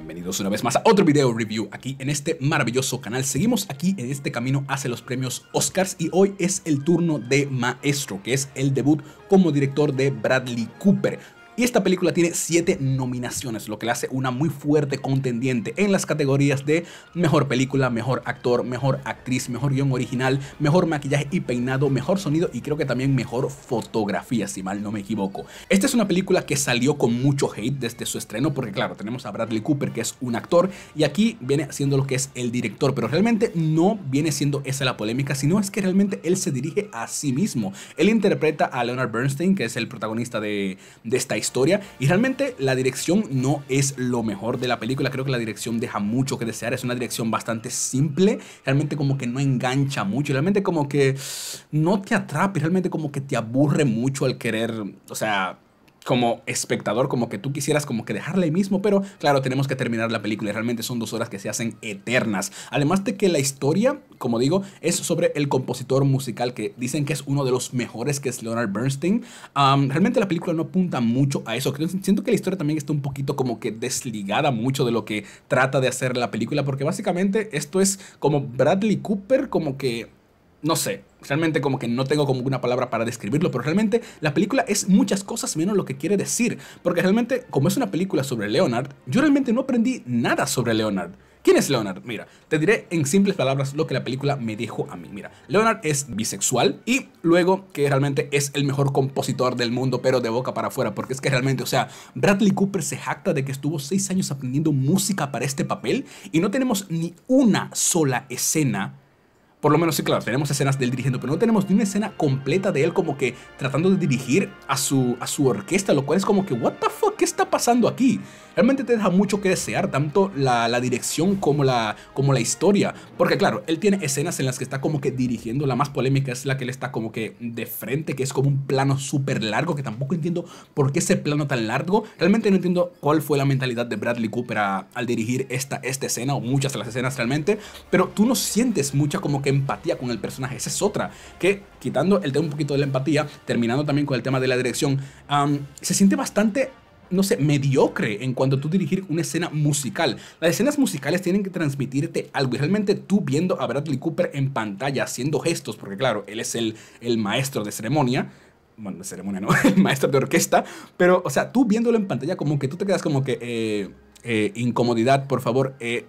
bienvenidos una vez más a otro video review aquí en este maravilloso canal. Seguimos aquí en este camino hacia los premios Oscars y hoy es el turno de Maestro, que es el debut como director de Bradley Cooper. Y esta película tiene 7 nominaciones, lo que la hace una muy fuerte contendiente en las categorías de mejor película, mejor actor, mejor actriz, mejor guión original, mejor maquillaje y peinado, mejor sonido y creo que también mejor fotografía, si mal no me equivoco. Esta es una película que salió con mucho hate desde su estreno, porque claro, tenemos a Bradley Cooper, que es un actor, y aquí viene siendo lo que es el director, pero realmente no viene siendo esa la polémica, sino es que realmente él se dirige a sí mismo. Él interpreta a Leonard Bernstein, que es el protagonista de, de esta historia y realmente la dirección no es lo mejor de la película, creo que la dirección deja mucho que desear, es una dirección bastante simple, realmente como que no engancha mucho, realmente como que no te atrapa, realmente como que te aburre mucho al querer, o sea, como espectador, como que tú quisieras como que dejarla ahí mismo, pero claro, tenemos que terminar la película y realmente son dos horas que se hacen eternas. Además de que la historia, como digo, es sobre el compositor musical que dicen que es uno de los mejores que es Leonard Bernstein. realmente la película no apunta mucho a eso. Siento que la historia también está un poquito como que desligada mucho de lo que trata de hacer la película, porque básicamente esto es como Bradley Cooper, como que no sé, realmente como que no tengo como una palabra para describirlo, pero realmente la película es muchas cosas menos lo que quiere decir, porque realmente como es una película sobre Leonard, yo realmente no aprendí nada sobre Leonard. ¿Quién es Leonard? Mira, te diré en simples palabras lo que la película me dijo a mí. Mira, Leonard es bisexual y luego que realmente es el mejor compositor del mundo, pero de boca para afuera, porque es que realmente, o sea, Bradley Cooper se jacta de que estuvo seis años aprendiendo música para este papel y no tenemos ni una sola escena por lo menos sí, claro, tenemos escenas de él dirigiendo, pero no tenemos ni una escena completa de él como que tratando de dirigir a su, a su orquesta, lo cual es como que, what the fuck, ¿qué está pasando aquí? Realmente te deja mucho que desear, tanto la, dirección como la, como la historia. Porque claro, él tiene escenas en las que está como que dirigiendo, la más polémica es la que él está como que de frente, que es como un plano súper largo, que tampoco entiendo por qué ese plano tan largo. Realmente no entiendo cuál fue la mentalidad de Bradley Cooper al dirigir esta, esta escena, o muchas de las escenas realmente, pero tú no sientes mucha como que empatía con el personaje. Esa es otra, que quitando el tema un poquito de la empatía, terminando también con el tema de la dirección, se siente bastante no sé, mediocre en cuanto tú dirigir una escena musical. Las escenas musicales tienen que transmitirte algo. Y realmente tú viendo a Bradley Cooper en pantalla haciendo gestos, porque claro, él es el, el maestro de ceremonia. Bueno, de ceremonia no, el maestro de orquesta. Pero, o sea, tú viéndolo en pantalla, como que tú te quedas como que. Eh, eh, incomodidad, por favor, eh,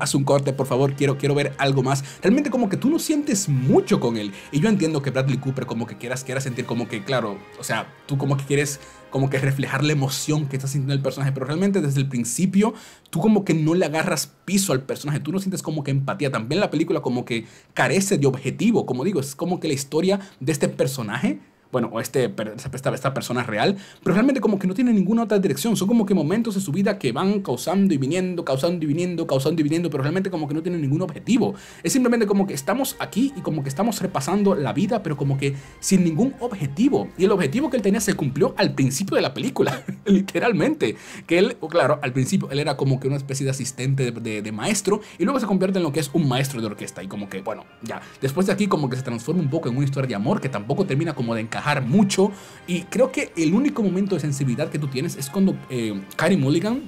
haz un corte, por favor, quiero, quiero ver algo más. Realmente como que tú no sientes mucho con él. Y yo entiendo que Bradley Cooper como que quieras, quieras sentir como que, claro, o sea, tú como que quieres como que reflejar la emoción que está sintiendo el personaje, pero realmente desde el principio tú como que no le agarras piso al personaje, tú no sientes como que empatía, también la película como que carece de objetivo, como digo, es como que la historia de este personaje bueno, o este, esta, esta persona real, pero realmente como que no tiene ninguna otra dirección, son como que momentos de su vida que van causando y viniendo, causando y viniendo, causando y viniendo, pero realmente como que no tiene ningún objetivo. Es simplemente como que estamos aquí y como que estamos repasando la vida, pero como que sin ningún objetivo. Y el objetivo que él tenía se cumplió al principio de la película, literalmente. Que él, oh, claro, al principio él era como que una especie de asistente de, de, maestro y luego se convierte en lo que es un maestro de orquesta y como que, bueno, ya, después de aquí como que se transforma un poco en una historia de amor que tampoco termina como de encantar, mucho. Y creo que el único momento de sensibilidad que tú tienes es cuando eh, Carrie Mulligan,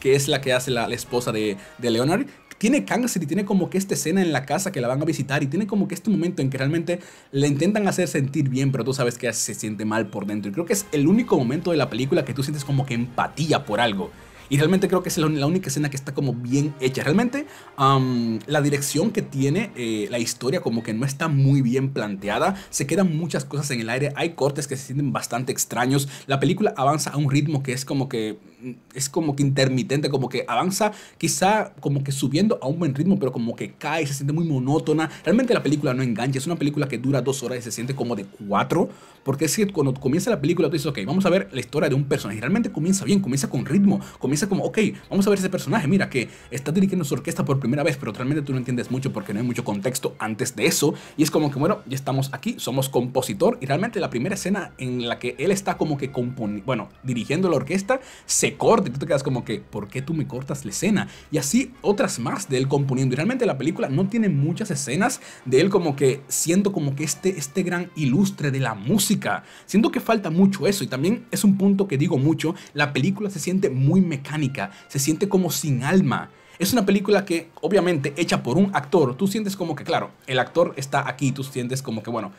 que es la que hace la, esposa de, de Leonard, tiene cáncer y tiene como que esta escena en la casa que la van a visitar y tiene como que este momento en que realmente le intentan hacer sentir bien, pero tú sabes que se siente mal por dentro. Y creo que es el único momento de la película que tú sientes como que empatía por algo. Y realmente creo que es la, única escena que está como bien hecha. Realmente la dirección que tiene eh, la historia como que no está muy bien planteada. Se quedan muchas cosas en el aire. Hay cortes que se sienten bastante extraños. La película avanza a un ritmo que es como que mm, es como que intermitente, como que avanza quizá como que subiendo a un buen ritmo, pero como que cae, se siente muy monótona. Realmente la película no engancha, es una película que dura dos horas y se siente como de cuatro, porque es que cuando comienza la película tú dices, ok, vamos a ver la historia de un personaje. Realmente comienza bien, comienza con ritmo, comienza Dice como, ok, vamos a ver ese personaje, mira que está dirigiendo su orquesta por primera vez, pero realmente tú no entiendes mucho porque no hay mucho contexto antes de eso. Y es como que, bueno, ya estamos aquí, somos compositor y realmente la primera escena en la que él está como que componiendo, bueno, dirigiendo la orquesta, se corta y tú te quedas como que, ¿por qué tú me cortas la escena? Y así otras más de él componiendo. Y realmente la película no tiene muchas escenas de él como que siendo como que este, este gran ilustre de la música. Siento que falta mucho eso y también es un punto que digo mucho, la película se siente muy mecánica mecánica, se siente como sin alma. Es una película que, obviamente, hecha por un actor, tú sientes como que, claro, el actor está aquí, tú sientes como que, bueno,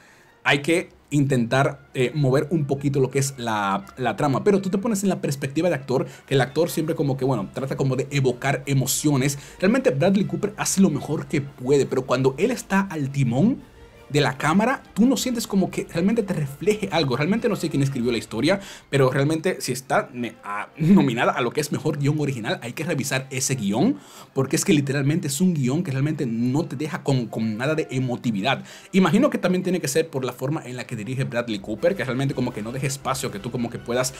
hay que intentar eh, mover un poquito lo que es la, la, trama, pero tú te pones en la perspectiva de actor, que el actor siempre como que, bueno, trata como de evocar emociones. Realmente Bradley Cooper hace lo mejor que puede, pero cuando él está al timón, de la cámara, tú no sientes como que realmente te refleje algo. Realmente no sé quién escribió la historia, pero realmente si está nominada a lo que es mejor guión original, hay que revisar ese guión, porque es que literalmente es un guión que realmente no te deja con, nada de emotividad. Imagino que también tiene que ser por la forma en la que dirige Bradley Cooper, que realmente como que no deje espacio, que tú como que puedas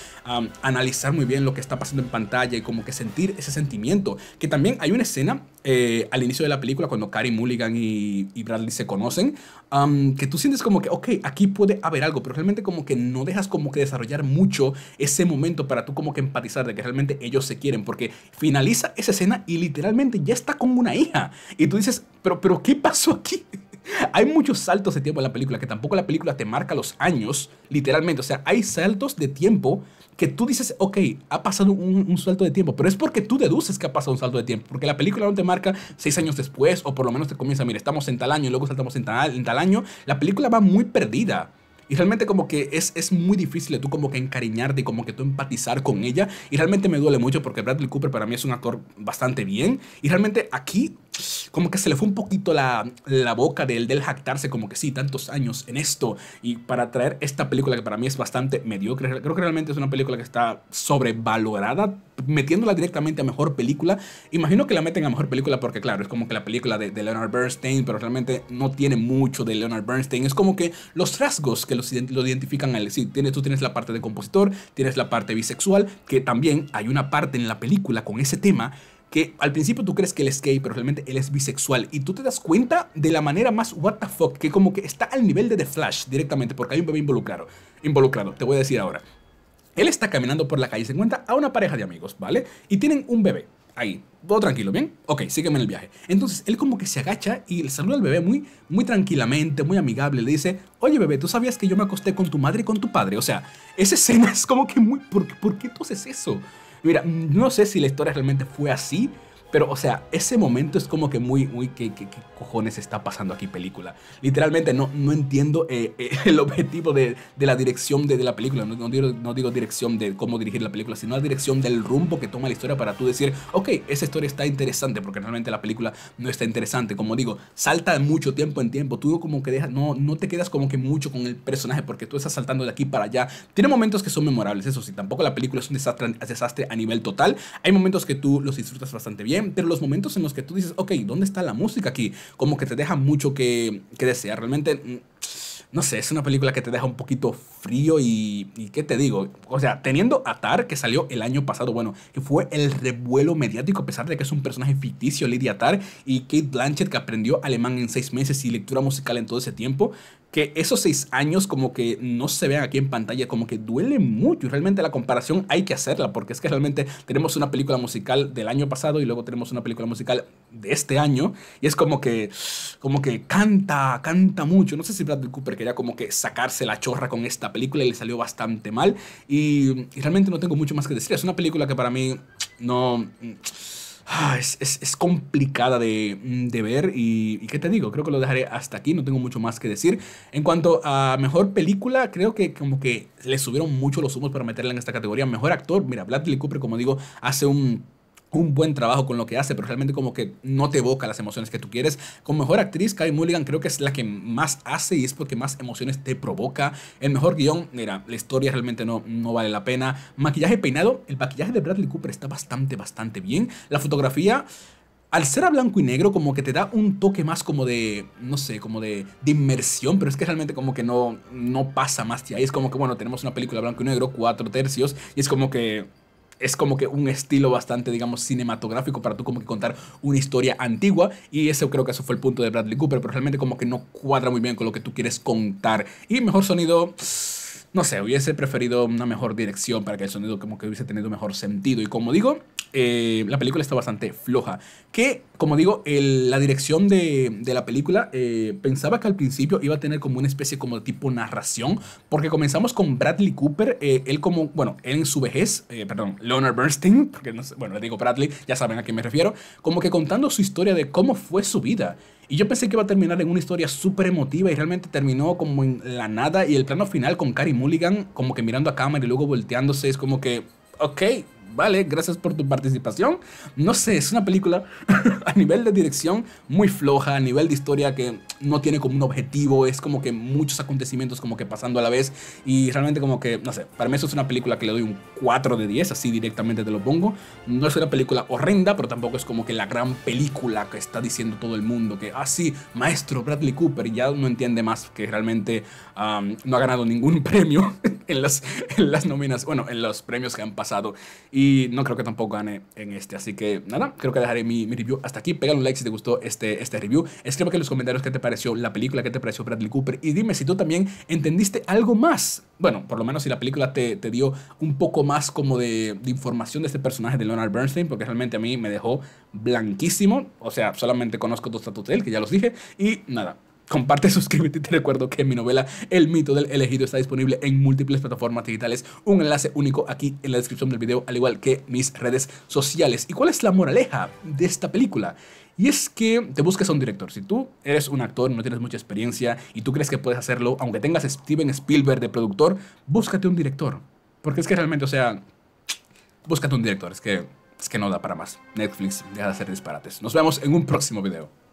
analizar muy bien lo que está pasando en pantalla y como que sentir ese sentimiento. Que también hay una escena eh, al inicio de la película, cuando Carrie Mulligan y, Bradley se conocen, que tú sientes como que, ok, aquí puede haber algo, pero realmente como que no dejas como que desarrollar mucho ese momento para tú como que empatizar de que realmente ellos se quieren, porque finaliza esa escena y literalmente ya está con una hija. Y tú dices, pero, pero ¿qué pasó aquí? hay muchos saltos de tiempo en la película que tampoco la película te marca los años, literalmente. O sea, hay saltos de tiempo que tú dices, ok, ha pasado un, salto de tiempo, pero es porque tú deduces que ha pasado un salto de tiempo, porque la película no te marca seis años después, o por lo menos te comienza, mira, estamos en tal año y luego saltamos en tal, año. La película va muy perdida. Y realmente como que es, es muy difícil de tú como que encariñarte y como que tú empatizar con ella. Y realmente me duele mucho porque Bradley Cooper para mí es un actor bastante bien. Y realmente aquí como que se le fue un poquito la, la boca del, del jactarse, como que sí, tantos años en esto. Y para traer esta película que para mí es bastante mediocre, creo que realmente es una película que está sobrevalorada, metiéndola directamente a mejor película. Imagino que la meten a mejor película porque, claro, es como que la película de, Leonard Bernstein, pero realmente no tiene mucho de Leonard Bernstein. Es como que los rasgos que los, lo identifican él. Sí, tienes, tú tienes la parte de compositor, tienes la parte bisexual, que también hay una parte en la película con ese tema que al principio tú crees que él es gay, pero realmente él es bisexual. Y tú te das cuenta de la manera más what the fuck, que como que está al nivel de The Flash directamente, porque hay un bebé involucrado. Involucrado, te voy a decir ahora. Él está caminando por la calle y se encuentra a una pareja de amigos, ¿vale? Y tienen un bebé. Ahí, todo tranquilo, ¿bien? Ok, sígueme en el viaje. Entonces él como que se agacha y le saluda al bebé muy, muy tranquilamente, muy amigable. Le dice, oye bebé, ¿tú sabías que yo me acosté con tu madre y con tu padre? O sea, esa escena es como que muy... ¿Por, ¿por qué tú haces eso? Mira, no sé si la historia realmente fue así pero, o sea, ese momento es como que muy, muy, ¿qué, cojones está pasando aquí película? Literalmente no, no entiendo eh, eh, el objetivo de, la dirección de, la película. No, digo, dirección de cómo dirigir la película, sino la dirección del rumbo que toma la historia para tú decir, ok, esa historia está interesante, porque realmente la película no está interesante. Como digo, salta mucho tiempo en tiempo. Tú como que dejas, no, no te quedas como que mucho con el personaje porque tú estás saltando de aquí para allá. Tiene momentos que son memorables, eso sí. Tampoco la película es un desastre a nivel total. Hay momentos que tú los disfrutas bastante bien Em, pero los momentos en los que tú dices, ok, ¿dónde está la música aquí? Como que te deja mucho que, desear. Realmente, mm, no sé, es una película que te deja un poquito frío y, y, ¿qué te digo? O sea, teniendo atar que salió el año pasado, bueno, que fue el revuelo mediático, a pesar de que es un personaje ficticio, Lidia Atar y Kate Blanchett, que aprendió alemán en seis meses y lectura musical en todo ese tiempo, que esos seis años como que no se vean aquí en pantalla, como que duele mucho y realmente la comparación hay que hacerla porque es que realmente tenemos una película musical del año pasado y luego tenemos una película musical de este año y es como que, como que canta, canta mucho. No sé si Bradley Cooper quería como que sacarse la chorra con esta película y le salió bastante mal y realmente no tengo mucho más que decir. Es una película que para mí no... Ah, es, complicada mm, de, ver y, y, qué te digo, creo que lo dejaré hasta aquí, no tengo mucho más que decir. En cuanto a mejor película, creo que como que le subieron mucho los humos para meterla en esta categoría. Mejor actor, mira, Bradley Cooper, como digo, hace un un buen trabajo con lo que hace, pero realmente como que no te evoca las emociones que tú quieres. Como mejor actriz, Kai Mulligan creo que es la que más hace y es porque más emociones te provoca. El mejor guión, mira, la historia realmente no, no vale la pena. Maquillaje peinado, el maquillaje de Bradley Cooper está bastante, bastante bien. La fotografía... Al ser a blanco y negro, como que te da un toque más como de, no sé, como de, de inmersión, pero es que realmente como que no, no pasa más Y ahí. Es como que, bueno, tenemos una película blanco y negro, cuatro tercios, y es como que es como que un estilo bastante, digamos, cinematográfico para tú como que contar una historia antigua y eso creo que eso fue el punto de Bradley Cooper, pero realmente como que no cuadra muy bien con lo que tú quieres contar. Y mejor sonido no sé, hubiese preferido una mejor dirección para que el sonido como que hubiese tenido mejor sentido. Y como digo, eh, la película está bastante floja. Que, como digo, la dirección de, la película, eh, pensaba que al principio iba a tener como una especie como tipo narración, porque comenzamos con Bradley Cooper, eh, él como, bueno, él en su vejez, perdón, Leonard Bernstein, porque no sé, bueno, le digo Bradley, ya saben a quién me refiero, como que contando su historia de cómo fue su vida. Y yo pensé que iba a terminar en una historia súper emotiva y realmente terminó como en la nada. Y el plano final con Carrie Mulligan como que mirando a cámara y luego volteándose es como que, ok, vale, gracias por tu participación. No sé, es una película a nivel de dirección muy floja, a nivel de historia que no tiene como un objetivo, es como que muchos acontecimientos como que pasando a la vez y realmente como que, no sé, para mí eso es una película que le doy un 4 de 10, así directamente te lo pongo. No es una película horrenda, pero tampoco es como que la gran película que está diciendo todo el mundo, que, ah, sí, maestro Bradley Cooper, ya no entiende más que realmente no ha ganado ningún premio en, las, en las nóminas, bueno, en los premios que han pasado. Y no creo que tampoco gane en este. Así que nada, creo que dejaré mi, review hasta aquí. Pégale un like si te gustó este, este review. escribe aquí en los comentarios qué te pareció la película, qué te pareció Bradley Cooper. Y dime si tú también entendiste algo más. Bueno, por lo menos si la película te, te dio un poco más como de, información de este personaje de Leonard Bernstein, porque realmente a mí me dejó blanquísimo. O sea, solamente conozco dos datos de él, que ya los dije. Y nada, Comparte, suscríbete y te recuerdo que mi novela El mito del elegido está disponible en múltiples plataformas digitales. Un enlace único aquí en la descripción del video, al igual que mis redes sociales. ¿Y cuál es la moraleja de esta película? Y es que te busques un director. Si tú eres un actor, no tienes mucha experiencia y tú crees que puedes hacerlo, aunque tengas Steven Spielberg de productor, búscate un director. Porque es que realmente, o sea, búscate un director. Es que, es que no da para más. Netflix, deja de hacer disparates. Nos vemos en un próximo video.